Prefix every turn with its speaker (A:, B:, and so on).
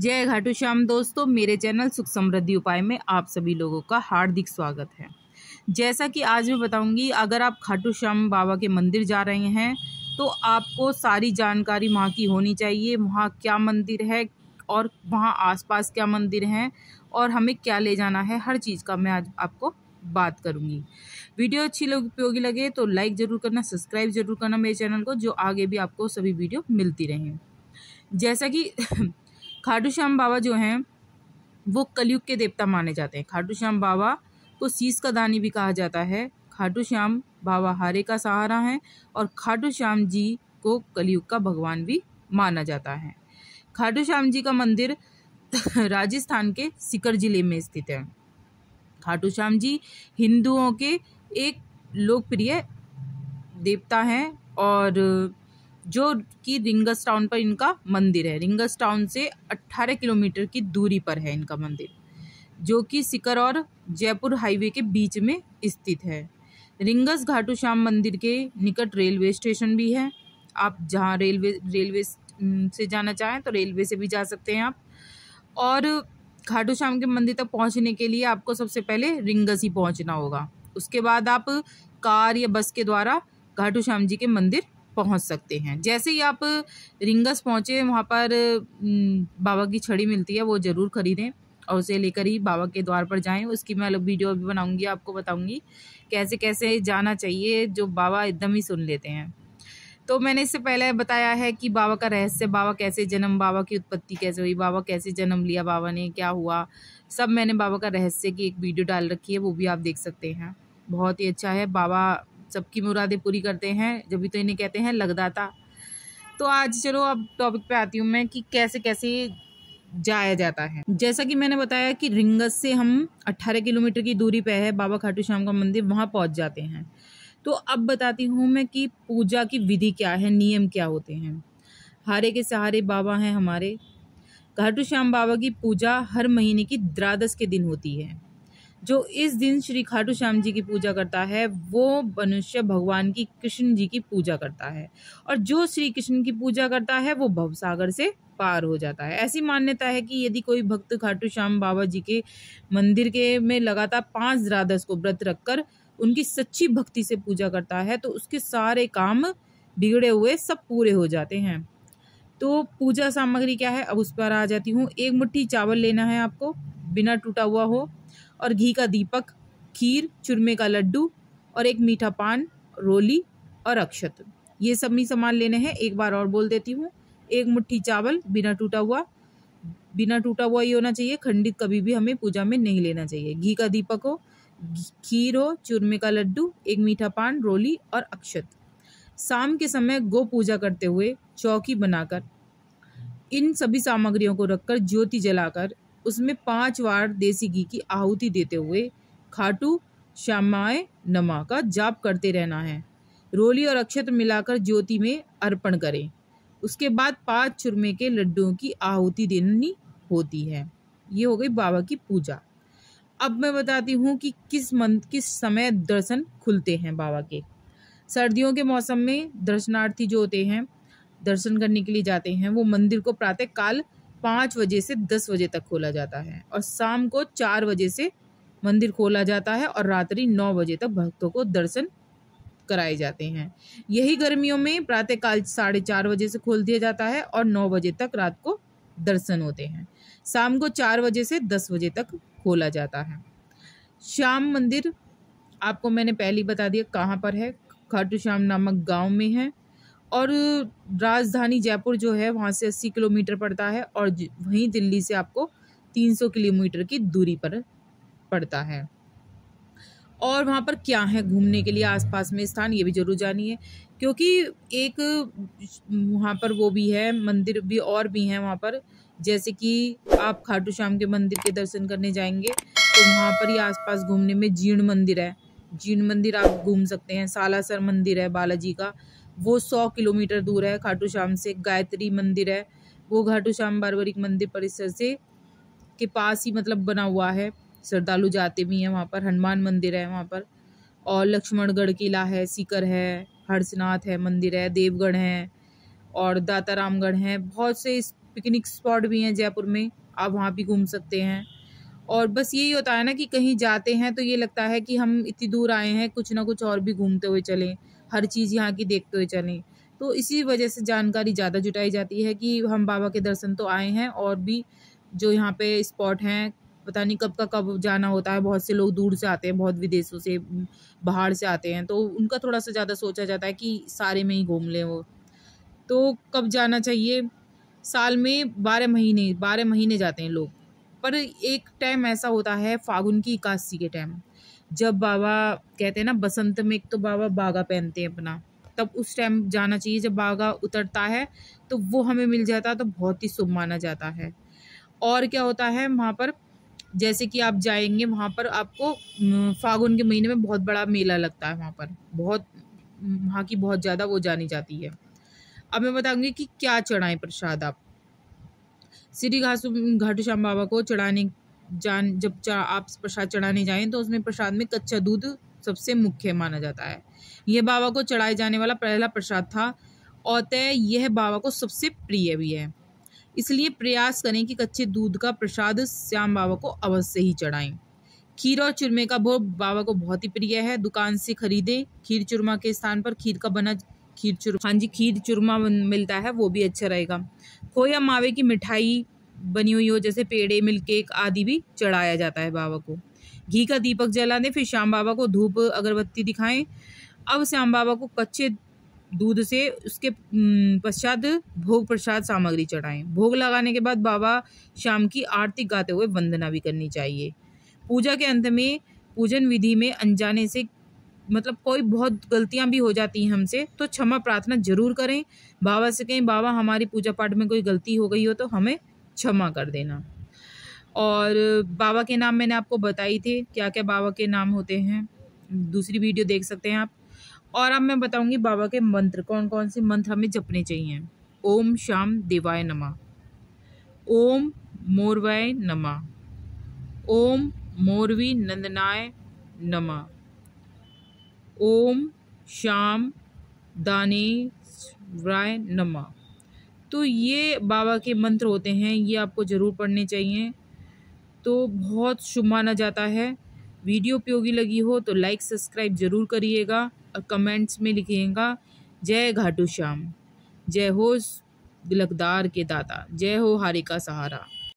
A: जय घाटू श्याम दोस्तों मेरे चैनल सुख समृद्धि उपाय में आप सभी लोगों का हार्दिक स्वागत है जैसा कि आज मैं बताऊंगी अगर आप खाटू श्याम बाबा के मंदिर जा रहे हैं तो आपको सारी जानकारी वहाँ की होनी चाहिए वहाँ क्या मंदिर है और वहाँ आसपास क्या मंदिर हैं और हमें क्या ले जाना है हर चीज़ का मैं आज आपको बात करूंगी वीडियो अच्छी लग उपयोगी लगे तो लाइक ज़रूर करना सब्सक्राइब ज़रूर करना मेरे चैनल को जो आगे भी आपको सभी वीडियो मिलती रहें जैसा कि खाटू श्याम बाबा जो हैं वो कलयुग के देवता माने जाते हैं खाटू श्याम बाबा को शीश का दानी भी कहा जाता है खाटू श्याम बाबा हारे का सहारा हैं और खाटू श्याम जी को कलयुग का भगवान भी माना जाता है खाटू श्याम जी का मंदिर राजस्थान के सिकर जिले में स्थित है खाटू श्याम जी हिंदुओं के एक लोकप्रिय देवता हैं और जो कि रिंगस टाउन पर इनका मंदिर है रिंगस टाउन से 18 किलोमीटर की दूरी पर है इनका मंदिर जो कि सिकर और जयपुर हाईवे के बीच में स्थित है रिंगस घाटू श्याम मंदिर के निकट रेलवे स्टेशन भी है आप जहाँ रेलवे रेलवे से जाना चाहें तो रेलवे से भी जा सकते हैं आप और घाटू श्याम के मंदिर तक पहुँचने के लिए आपको सबसे पहले रिंगस ही पहुँचना होगा उसके बाद आप कार या बस के द्वारा घाटू श्याम जी के मंदिर पहुंच सकते हैं जैसे ही आप रिंगस पहुंचे वहां पर बाबा की छड़ी मिलती है वो ज़रूर ख़रीदें और उसे लेकर ही बाबा के द्वार पर जाएं उसकी मैं अलग वीडियो भी बनाऊंगी आपको बताऊंगी कैसे कैसे जाना चाहिए जो बाबा एकदम ही सुन लेते हैं तो मैंने इससे पहले बताया है कि बाबा का रहस्य बाबा कैसे जन्म बाबा की उत्पत्ति कैसे हुई बाबा कैसे जन्म लिया बाबा ने क्या हुआ सब मैंने बाबा का रहस्य की एक वीडियो डाल रखी है वो भी आप देख सकते हैं बहुत ही अच्छा है बाबा सबकी मुरादें पूरी करते हैं जब भी तो इन्हें कहते हैं लगदाता तो आज चलो अब टॉपिक पे आती हूँ मैं कि कैसे कैसे जाया जाता है जैसा कि मैंने बताया कि रिंगस से हम 18 किलोमीटर की दूरी पर है बाबा खाटू श्याम का मंदिर वहाँ पहुँच जाते हैं तो अब बताती हूँ मैं कि पूजा की विधि क्या है नियम क्या होते हैं हारे के सहारे बाबा हैं हमारे खाटू श्याम बाबा की पूजा हर महीने की द्रादश के दिन होती है जो इस दिन श्री खाटू श्याम जी की पूजा करता है वो मनुष्य भगवान की कृष्ण जी की पूजा करता है और जो श्री कृष्ण की पूजा करता है वो भवसागर से पार हो जाता है ऐसी मान्यता है कि यदि कोई भक्त खाटू श्याम बाबा जी के मंदिर के में लगातार पाँच राधस को व्रत रखकर उनकी सच्ची भक्ति से पूजा करता है तो उसके सारे काम बिगड़े हुए सब पूरे हो जाते हैं तो पूजा सामग्री क्या है अब उस पर आ जाती हूँ एक मुट्ठी चावल लेना है आपको बिना टूटा हुआ हो और घी का दीपक खीर चूरमे का लड्डू और एक मीठा पान रोली और अक्षत ये सब भी सामान लेने हैं एक बार और बोल देती हूँ एक मुट्ठी चावल बिना टूटा हुआ बिना टूटा हुआ ये होना चाहिए खंडित कभी भी हमें पूजा में नहीं लेना चाहिए घी का दीपक हो खीर हो चूरमे का लड्डू एक मीठा पान रोली और अक्षत शाम के समय गो पूजा करते हुए चौकी बनाकर इन सभी सामग्रियों को रखकर ज्योति जलाकर उसमें पांच बार देसी घी की आहुति देते हुए खाटू श्यामाय नमा का जाप करते रहना है रोली और अक्षत मिलाकर ज्योति में अर्पण करें उसके बाद पांच चुरमे के लड्डुओं की आहुति देनी होती है ये हो गई बाबा की पूजा अब मैं बताती हूँ कि किस मंथ किस समय दर्शन खुलते हैं बाबा के सर्दियों के मौसम में दर्शनार्थी जो होते हैं दर्शन करने के लिए जाते हैं वो मंदिर को प्रातः काल पाँच बजे से दस बजे तक खोला जाता है और शाम को चार बजे से मंदिर खोला जाता है और रात्रि नौ बजे तक भक्तों को दर्शन कराए जाते हैं यही गर्मियों में प्रातःकाल साढ़े चार बजे से खोल दिया जाता है और नौ बजे तक रात को दर्शन होते हैं शाम को चार बजे से दस बजे तक खोला जाता है श्याम मंदिर आपको मैंने पहले बता दिया कहाँ पर है खाटू श्याम नामक गांव में है और राजधानी जयपुर जो है वहाँ से अस्सी किलोमीटर पड़ता है और वहीं दिल्ली से आपको तीन सौ किलोमीटर की दूरी पर पड़ता है और वहाँ पर क्या है घूमने के लिए आसपास में स्थान ये भी जरूर जानिए क्योंकि एक वहाँ पर वो भी है मंदिर भी और भी हैं वहाँ पर जैसे कि आप खाटू श्याम के मंदिर के दर्शन करने जाएंगे तो वहाँ पर ही आसपास घूमने में जीर्ण मंदिर है जीर्ण मंदिर आप घूम सकते हैं सालासर मंदिर है बालाजी का वो सौ किलोमीटर दूर है खाटू श्याम से गायत्री मंदिर है वो खाटू श्याम बारबरिक मंदिर परिसर से के पास ही मतलब बना हुआ है श्रद्धालु जाते भी हैं वहाँ पर हनुमान मंदिर है वहाँ पर और लक्ष्मणगढ़ किला है सीकर है हर्षनाथ है मंदिर है देवगढ़ है और दाता रामगढ़ हैं बहुत से पिकनिक स्पॉट भी हैं जयपुर में आप वहाँ भी घूम सकते हैं और बस यही होता है ना कि कहीं जाते हैं तो ये लगता है कि हम इतनी दूर आए हैं कुछ ना कुछ और भी घूमते हुए चलें हर चीज़ यहाँ की देखते हुए चलें तो इसी वजह से जानकारी ज़्यादा जुटाई जाती है कि हम बाबा के दर्शन तो आए हैं और भी जो यहाँ पे स्पॉट हैं पता नहीं कब का कब जाना होता है बहुत से लोग दूर से आते हैं बहुत विदेशों से बाहर से आते हैं तो उनका थोड़ा सा ज़्यादा सोचा जाता है कि सारे में ही घूम लें वो तो कब जाना चाहिए साल में बारह महीने बारह महीने जाते हैं लोग पर एक टाइम ऐसा होता है फागुन की इक्यासी के टाइम जब बाबा कहते हैं ना बसंत में एक तो बाबा बागा पहनते हैं अपना तब उस टाइम जाना चाहिए जब बागा उतरता है तो वो हमें मिल जाता है तो बहुत ही शुभ माना जाता है और क्या होता है वहाँ पर जैसे कि आप जाएंगे वहाँ पर आपको फागुन के महीने में बहुत बड़ा मेला लगता है वहाँ पर बहुत वहाँ की बहुत ज़्यादा वो जानी जाती है अब मैं बताऊँगी कि क्या चढ़ाएं प्रसाद आप श्री घासू घाटू श्याम बाबा को चढ़ाने जान जब चा, आप प्रसाद चढ़ाने जाएं तो उसमें प्रसाद में कच्चा दूध सबसे मुख्य माना जाता है यह बाबा को चढ़ाए जाने वाला पहला प्रसाद था और तय यह बाबा को सबसे प्रिय भी है इसलिए प्रयास करें कि कच्चे दूध का प्रसाद श्याम बाबा को अवश्य ही चढ़ाएं खीर और चूरमे का भोग बाबा को बहुत ही प्रिय है दुकान से खरीदे खीर चूरमा के स्थान पर खीर का बना खीर चुर हाँ जी खीर चुरमा मिलता है वो भी अच्छा रहेगा खोया मावे की मिठाई बनी हुई हो जैसे पेड़े मिल्क केक आदि भी चढ़ाया जाता है बाबा को घी का दीपक जला दें फिर श्याम बाबा को धूप अगरबत्ती दिखाएं अब श्याम बाबा को कच्चे दूध से उसके पश्चात भोग प्रसाद सामग्री चढ़ाएं भोग लगाने के बाद बाबा श्याम की आरती गाते हुए वंदना भी करनी चाहिए पूजा के अंत में पूजन विधि में अनजाने से मतलब कोई बहुत गलतियां भी हो जाती हैं हमसे तो क्षमा प्रार्थना जरूर करें बाबा से कहें बाबा हमारी पूजा पाठ में कोई गलती हो गई हो तो हमें क्षमा कर देना और बाबा के नाम मैंने आपको बताई थे क्या क्या बाबा के नाम होते हैं दूसरी वीडियो देख सकते हैं आप और अब मैं बताऊंगी बाबा के मंत्र कौन कौन से मंत्र हमें जपने चाहिए ओम शाम देवाय नमा ओम मोरवाय नमा ओम मोरवी नंदनाय नमा ओम श्याम दाने राय नमा तो ये बाबा के मंत्र होते हैं ये आपको ज़रूर पढ़ने चाहिए तो बहुत शुभ माना जाता है वीडियो उपयोगी लगी हो तो लाइक सब्सक्राइब ज़रूर करिएगा और कमेंट्स में लिखिएगा जय घाटू श्याम जय हो लकदार के दाता जय हो हारिका सहारा